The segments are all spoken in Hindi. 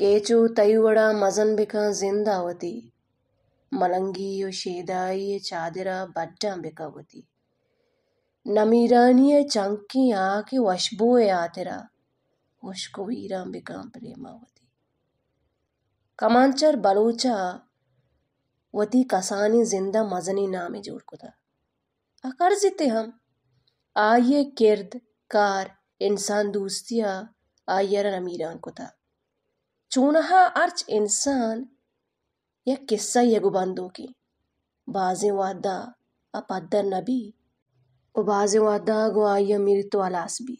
केचू तयुवड़ा मजन बिका जिंदावती मलंगी यो शेदाई चादरा बड्डा बिकावती नमीरानी चंकी आके वशबू आतेरा वशको वीरा बिका प्रेमावती कमांचर बलोचा वती कसानी जिंदा मजनी नामे जोड़ कुदा अकर जीते हम आये किर्द कार इंसान दोस्तिया आयर नमीरान था चूनहा अर्च इंसान या किस्सा यगुबंदों की बाजे वादा अपदर नबी बाजे वादा गुआया मेरी तो भी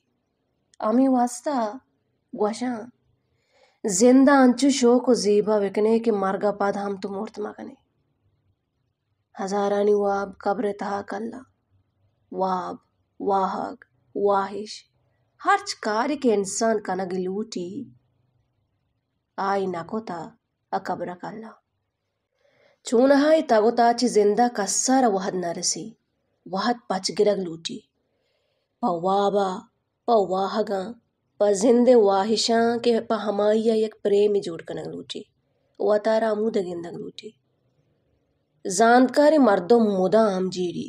आमी वास्ता गुआशा जिंदा अंचु शो को जीबा विकने के मार्गा पाद हम तो मूर्त मागने हजारानी वाब कब्र तहा कल्ला वाब वाहक वाहिश हर्च कार्य के इंसान का लूटी عينكوتا أكبرك الله چون هاي تاغوتا چی زنده کسر وحد نرسی وحد پچ گرگ لوٹی پا وابا پا واہگا پا زندے واہشاں کے پا ہمائیا یک پریمی جوڑ کنگ لوٹی وطارا مود گندگ لوٹی जानकारी मर्दों मुदा आम जीरी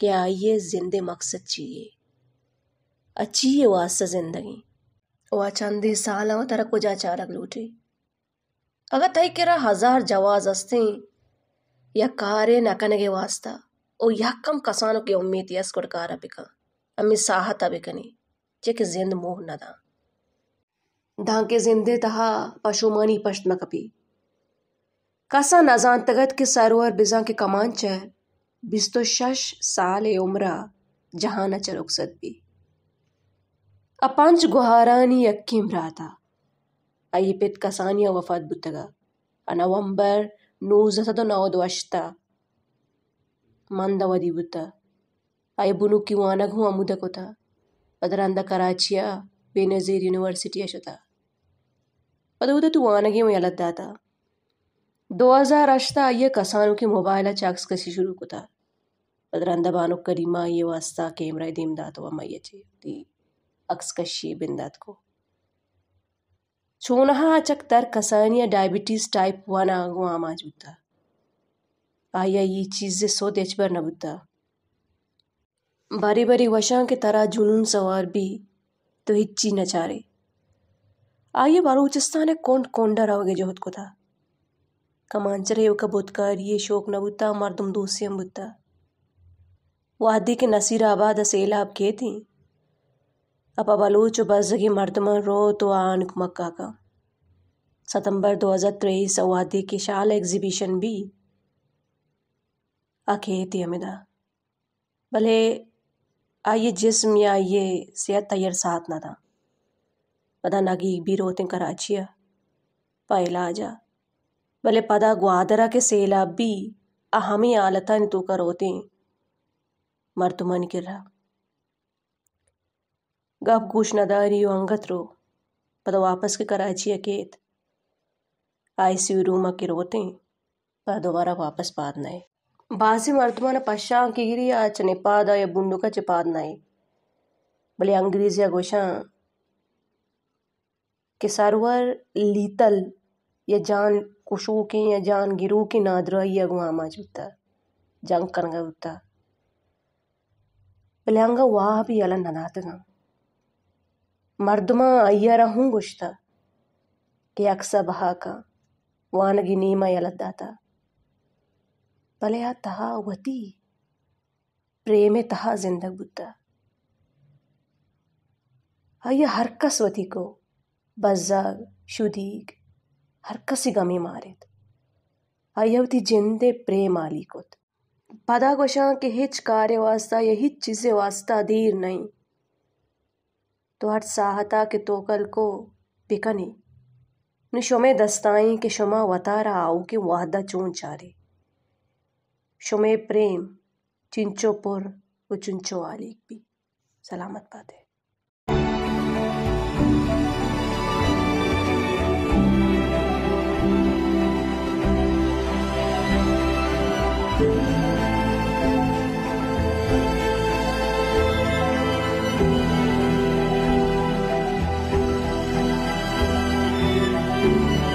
कि आइए जिंदे मकसद चाहिए अच्छी है वास्ता जिंदगी ओ साल तरह कुछ अचारक लूटे अगर तई के हजार जवाज अस्ते या कारे नकन के वास्ता ओ यकम कसानो के उम्मीद यस कुड़कार बिका अम्मी साहत अबिकनी चेक जिंद मोह न दा धां के जिंदे तहा पशुमानी पश्त न कपी कसा नजान तगत के सरोवर बिजा के कमान चह बिस्तो शश साल उम्रा जहां न चरुक सद अपंज गुहारानी यक्की इम्राता अयिपित कसानिया वफात बुतगा नवंबर नूजसद नवद वशता ಮಂದವದಿ ಬುತ್ತ ಐಬುನು ಕಿವಾನಗೂ ಅಮುದ ಕೊತ ಅದರಂದ ಕರಾಚಿಯ ಬೆನಜೀರ್ ಯೂನಿವರ್ಸಿಟಿಯ ಶತ ಅದೂದ ತು ವಾನಗೆ ಯಲದ್ದಾತ दो हज़ार अश्ता ये कसानों के मोबाइल चाक्स कसी शुरू कुता बदरंदा बानो करीमा ये वास्ता कैमरा दीम दातो मैये दी अक्सकशी बिंदतको चोनहा अचकतर कसानिया डायबिटीज़ टाइप वन आगो आमाजुता आया ये चीज़ें सोत एचबर नबुता बारी बारी वशा के तरह जुनून सवार भी तो हिच्ची नचारे आइए बारूचिस्तान है कोंड कोंडा रहोगे जोहत को था कमांचरे का बुतकार ये शोक नबुता मरदम दूसियम बुता वादी के नसीराबाद असेला आप के थी अब बलूच बजगी मर्दम रो तो आनक मक्का का सितंबर 2023 सवादी की शाल एग्जीबिशन भी अखेती अमिदा भले आइए जिसम या ये सेहत तैयार साथ ना था पता ना कि भी रोते कराचिया आ जा भले पदा ग्वादरा के सेला भी अहमी आलता तो करोते मर्तुमन कर रहा गप अंगत रो पद वापस के कराची अकेत आईसीयू रूम के रोते पर दोबारा वापस पाद नए नाए मर्तमान पश्चा की गिरी आ चने पाद या बुंडू का चिपाद नए भले अंग्रेज या गोशा के सरवर लीतल या जान कुशो के या जान गिरू के नादरा अगुआ गुआमा जुता जंग करंगा उता भले अंगा वाह भी अलग ननातगा मर्दमा మర్దుమా అయ్యారహుం గుష్త యక్ష బహాక వానగి నీమ ఎలద్దాత పలయా తహా వతి प्रेम तहा जिंदग बुद्धा आइए हर कस कसवती को बज्जाग शुदीग हर कसी गमी मारित आयवती जिंदे प्रेम आली कुत पदा गोशा के हिच कार्य वास्ता या हिच चीज़ें वास्ता देर नहीं तो हर साहता के तोकल को बिकनी नु शुमे दस्ताई के शुमा वतारा आओ कि वाहदा चून चारे शुमे प्रेम चिंचो पुर वो चुंचो आलिक भी सलामत बात है you.